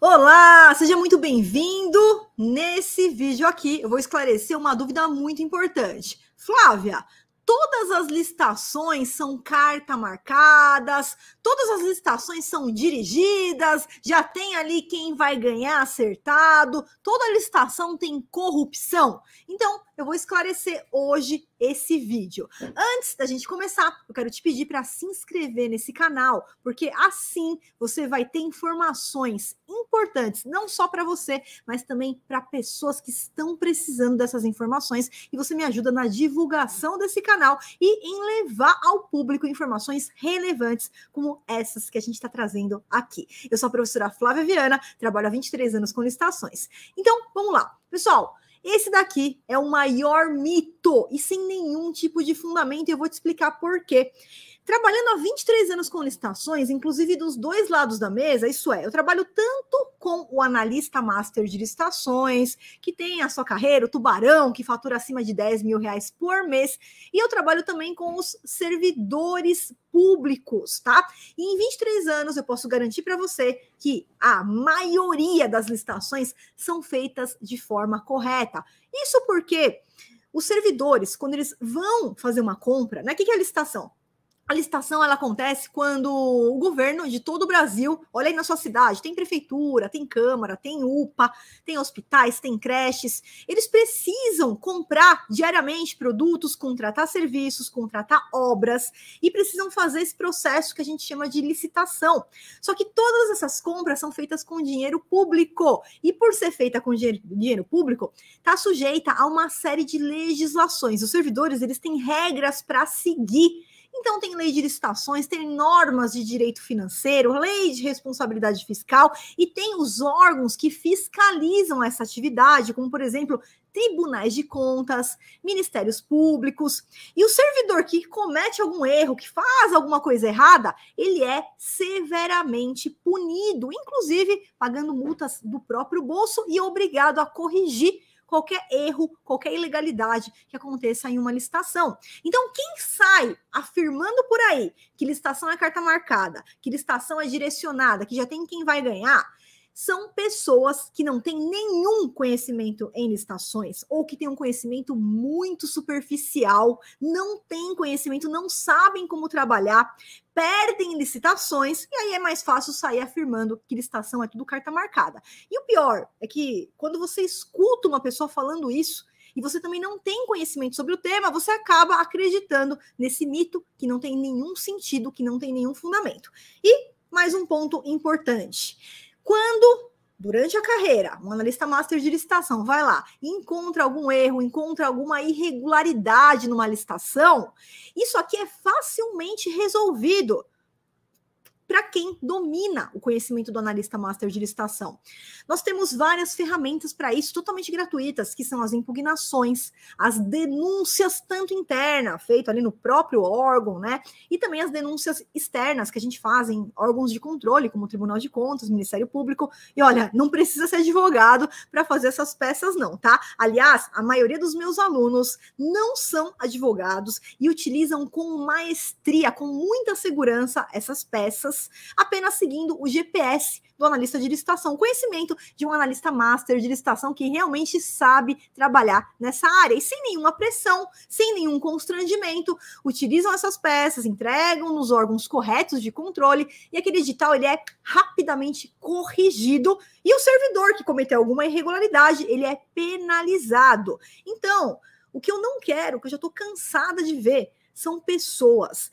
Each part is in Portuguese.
Olá, seja muito bem-vindo. Nesse vídeo aqui, eu vou esclarecer uma dúvida muito importante. Flávia, todas as listações são carta marcadas, todas as listações são dirigidas, já tem ali quem vai ganhar acertado, toda listação tem corrupção. Então, eu vou esclarecer hoje esse vídeo. Antes da gente começar, eu quero te pedir para se inscrever nesse canal, porque assim você vai ter informações importantes, não só para você, mas também para pessoas que estão precisando dessas informações, e você me ajuda na divulgação desse canal e em levar ao público informações relevantes como essas que a gente está trazendo aqui. Eu sou a professora Flávia Viana, trabalho há 23 anos com licitações. Então, vamos lá. Pessoal, esse daqui é o maior mito e sem nenhum tipo de fundamento, eu vou te explicar por quê. Trabalhando há 23 anos com licitações, inclusive dos dois lados da mesa, isso é, eu trabalho tanto com o analista master de licitações, que tem a sua carreira, o tubarão, que fatura acima de 10 mil reais por mês, e eu trabalho também com os servidores públicos, tá? E em 23 anos eu posso garantir para você que a maioria das licitações são feitas de forma correta. Isso porque os servidores, quando eles vão fazer uma compra, né? O que é a licitação? A licitação ela acontece quando o governo de todo o Brasil, olha aí na sua cidade, tem prefeitura, tem câmara, tem UPA, tem hospitais, tem creches, eles precisam comprar diariamente produtos, contratar serviços, contratar obras e precisam fazer esse processo que a gente chama de licitação. Só que todas essas compras são feitas com dinheiro público e por ser feita com dinheiro, público, está sujeita a uma série de legislações. Os servidores eles têm regras para seguir então, tem lei de licitações, tem normas de direito financeiro, lei de responsabilidade fiscal e tem os órgãos que fiscalizam essa atividade, como, por exemplo, tribunais de contas, ministérios públicos. E o servidor que comete algum erro, que faz alguma coisa errada, ele é severamente punido, inclusive pagando multas do próprio bolso e obrigado a corrigir qualquer erro, qualquer ilegalidade que aconteça em uma licitação. Então, quem sai afirmando por aí que licitação é carta marcada, que licitação é direcionada, que já tem quem vai ganhar, são pessoas que não têm nenhum conhecimento em licitações ou que têm um conhecimento muito superficial, não têm conhecimento, não sabem como trabalhar, perdem licitações e aí é mais fácil sair afirmando que licitação é tudo carta marcada. E o pior é que quando você escuta uma pessoa falando isso, e você também não tem conhecimento sobre o tema, você acaba acreditando nesse mito que não tem nenhum sentido, que não tem nenhum fundamento. E mais um ponto importante quando, durante a carreira, um analista master de licitação vai lá encontra algum erro, encontra alguma irregularidade numa licitação, isso aqui é facilmente resolvido para quem domina o conhecimento do analista master de licitação. Nós temos várias ferramentas para isso, totalmente gratuitas, que são as impugnações, as denúncias, tanto interna, feito ali no próprio órgão, né? E também as denúncias externas que a gente faz em órgãos de controle, como o Tribunal de Contas, Ministério Público. E olha, não precisa ser advogado para fazer essas peças, não, tá? Aliás, a maioria dos meus alunos não são advogados e utilizam com maestria, com muita segurança, essas peças vendas, apenas seguindo o GPS do analista de licitação, conhecimento de um analista master de licitação que realmente sabe trabalhar nessa área e sem nenhuma pressão, sem nenhum constrangimento, utilizam essas peças, entregam nos órgãos corretos de controle e aquele edital ele é rapidamente corrigido e o servidor que cometeu alguma irregularidade, ele é penalizado. Então, o que eu não quero, o que eu já estou cansada de ver, são pessoas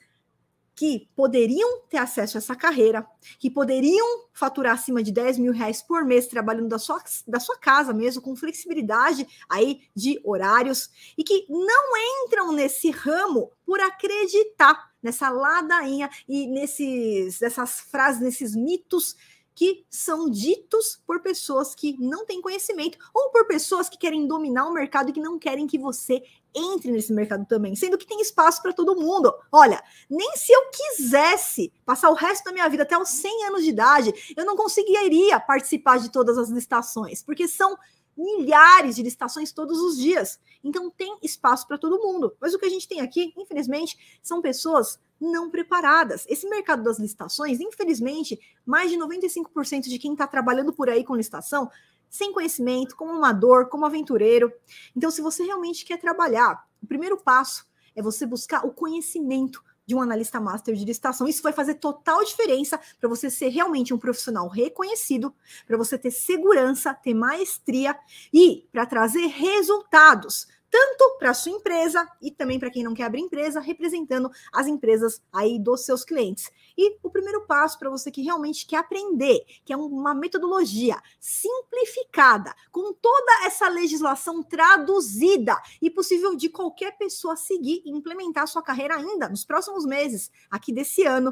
que poderiam ter acesso a essa carreira, que poderiam faturar acima de 10 mil reais por mês trabalhando da sua, da sua casa mesmo, com flexibilidade aí de horários, e que não entram nesse ramo por acreditar nessa ladainha e nesses, nessas frases, nesses mitos que são ditos por pessoas que não têm conhecimento ou por pessoas que querem dominar o mercado e que não querem que você entre nesse mercado também, sendo que tem espaço para todo mundo. Olha, nem se eu quisesse passar o resto da minha vida até os 100 anos de idade, eu não conseguiria participar de todas as licitações, porque são milhares de licitações todos os dias. Então tem espaço para todo mundo. Mas o que a gente tem aqui, infelizmente, são pessoas não preparadas. Esse mercado das licitações, infelizmente, mais de 95% de quem está trabalhando por aí com licitação, sem conhecimento, como amador, como aventureiro. Então, se você realmente quer trabalhar, o primeiro passo é você buscar o conhecimento de um analista master de licitação. Isso vai fazer total diferença para você ser realmente um profissional reconhecido, para você ter segurança, ter maestria e para trazer resultados, tanto para sua empresa e também para quem não quer abrir empresa, representando as empresas aí dos seus clientes. E o primeiro passo para você que realmente quer aprender, que é uma metodologia simplificada, com toda essa legislação traduzida e possível de qualquer pessoa seguir e implementar a sua carreira ainda nos próximos meses aqui desse ano.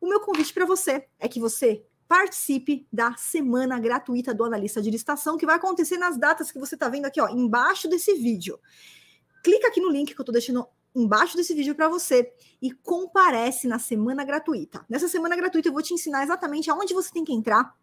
O meu convite para você é que você participe da semana gratuita do analista de licitação, que vai acontecer nas datas que você está vendo aqui, ó, embaixo desse vídeo. Clica aqui no link que eu estou deixando embaixo desse vídeo para você e comparece na semana gratuita. Nessa semana gratuita eu vou te ensinar exatamente aonde você tem que entrar,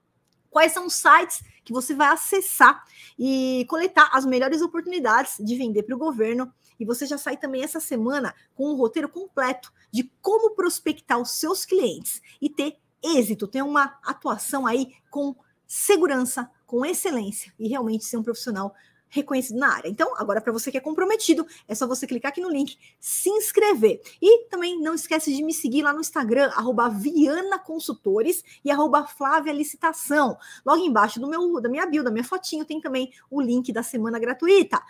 quais são os sites que você vai acessar e coletar as melhores oportunidades de vender para o governo. E você já sai também essa semana com um roteiro completo de como prospectar os seus clientes e ter êxito, ter uma atuação aí com segurança, com excelência e realmente ser um profissional reconhecido na área. Então, agora para você que é comprometido, é só você clicar aqui no link, se inscrever. E também não esquece de me seguir lá no Instagram, arroba Viana Consultores e arroba Flávia Licitação. Logo embaixo do meu, da minha bio, da minha fotinho, tem também o link da semana gratuita.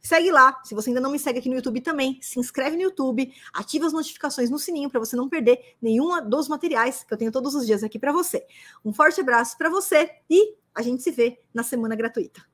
Segue lá, se você ainda não me segue aqui no YouTube também, se inscreve no YouTube, ativa as notificações no sininho para você não perder nenhum dos materiais que eu tenho todos os dias aqui para você. Um forte abraço para você e a gente se vê na semana gratuita.